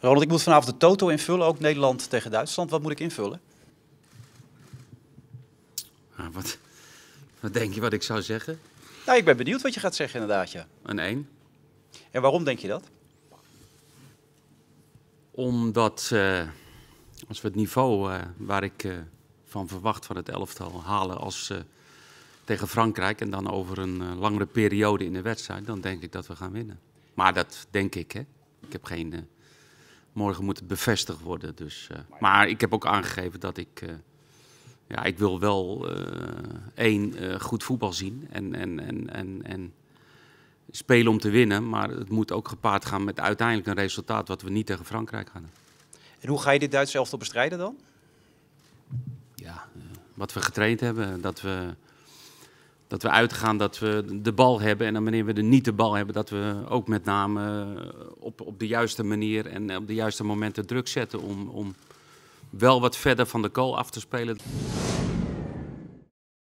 Ronald, ik moet vanavond de toto invullen, ook Nederland tegen Duitsland. Wat moet ik invullen? Nou, wat, wat denk je wat ik zou zeggen? Nou, ik ben benieuwd wat je gaat zeggen inderdaad, Een 1. En waarom denk je dat? Omdat eh, als we het niveau eh, waar ik eh, van verwacht van het elftal halen als tegen Frankrijk en dan over een langere periode in de wedstrijd, dan denk ik dat we gaan winnen. Maar dat denk ik, hè. Ik heb geen morgen moet het bevestigd worden. Dus, eh, maar ik heb ook aangegeven dat ik eh, ja, ik wil wel uh, één goed voetbal zien en, en, en, en, en spelen om te winnen. Maar het moet ook gepaard gaan met uiteindelijk een resultaat wat we niet tegen Frankrijk gaan. En hoe ga je dit Duitse elftal bestrijden dan? Ja, wat we getraind hebben, dat we dat we uitgaan dat we de bal hebben. En dan wanneer we er niet de bal hebben, dat we ook met name eh, op, op de juiste manier en eh, op de juiste momenten druk zetten om, om wel wat verder van de goal af te spelen.